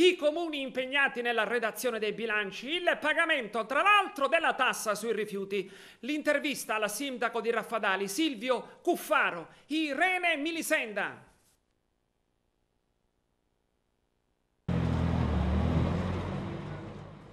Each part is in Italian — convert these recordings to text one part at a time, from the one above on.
i comuni impegnati nella redazione dei bilanci, il pagamento tra l'altro della tassa sui rifiuti, l'intervista alla sindaco di Raffadali Silvio Cuffaro, Irene Milisenda.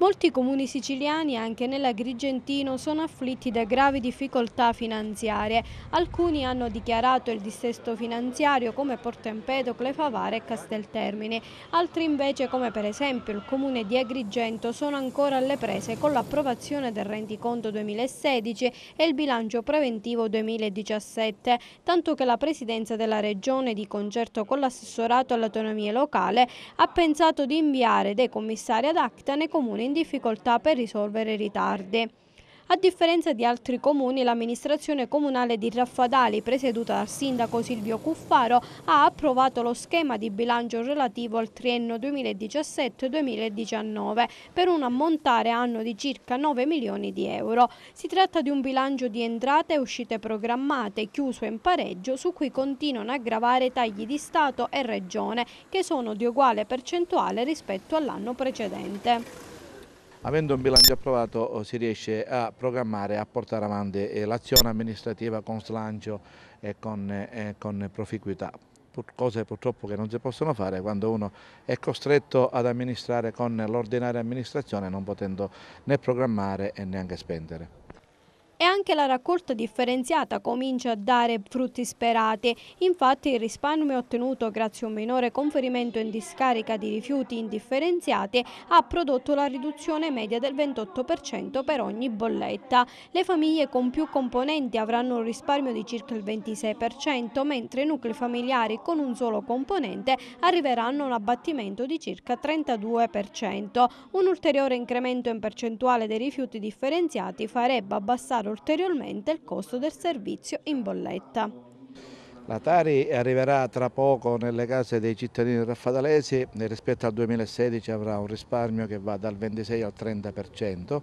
Molti comuni siciliani, anche nell'Agrigentino, sono afflitti da gravi difficoltà finanziarie. Alcuni hanno dichiarato il dissesto finanziario come Porto Empedocle, Favara e Casteltermine. Altri invece, come per esempio il comune di Agrigento, sono ancora alle prese con l'approvazione del rendiconto 2016 e il bilancio preventivo 2017, tanto che la Presidenza della Regione, di concerto con l'assessorato all'autonomia locale, ha pensato di inviare dei commissari ad acta nei comuni in difficoltà per risolvere i ritardi. A differenza di altri comuni, l'amministrazione comunale di Raffadali, presieduta dal sindaco Silvio Cuffaro, ha approvato lo schema di bilancio relativo al triennio 2017-2019 per un ammontare anno di circa 9 milioni di euro. Si tratta di un bilancio di entrate e uscite programmate, chiuso in pareggio, su cui continuano a gravare tagli di Stato e Regione, che sono di uguale percentuale rispetto all'anno precedente. Avendo un bilancio approvato oh, si riesce a programmare e a portare avanti eh, l'azione amministrativa con slancio e con, eh, e con proficuità cose purtroppo che non si possono fare quando uno è costretto ad amministrare con l'ordinaria amministrazione non potendo né programmare e neanche spendere anche la raccolta differenziata comincia a dare frutti sperati. Infatti il risparmio ottenuto grazie a un minore conferimento in discarica di rifiuti indifferenziati ha prodotto la riduzione media del 28% per ogni bolletta. Le famiglie con più componenti avranno un risparmio di circa il 26%, mentre i nuclei familiari con un solo componente arriveranno a un abbattimento di circa 32%. Un ulteriore incremento in percentuale dei rifiuti differenziati farebbe abbassare ulteriormente ulteriormente il costo del servizio in bolletta. La Tari arriverà tra poco nelle case dei cittadini raffadalesi e rispetto al 2016 avrà un risparmio che va dal 26 al 30%.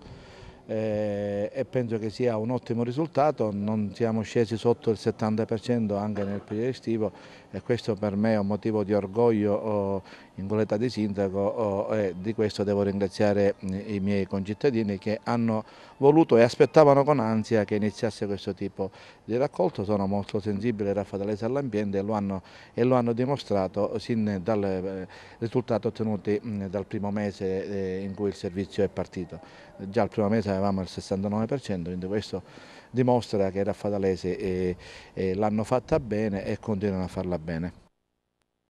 Eh, e penso che sia un ottimo risultato, non siamo scesi sotto il 70% anche nel periodo estivo e questo per me è un motivo di orgoglio oh, in qualità di sindaco oh, oh, e eh, di questo devo ringraziare eh, i miei concittadini che hanno voluto e aspettavano con ansia che iniziasse questo tipo di raccolto, sono molto sensibili e raffatalesi all'ambiente e, e, lo hanno dimostrato sin dal eh, risultato ottenuto mm, dal primo mese in cui il servizio è partito. Già il primo mese avevamo il 69%, quindi questo dimostra che i raffatalesi l'hanno fatta bene e continuano a farla bene.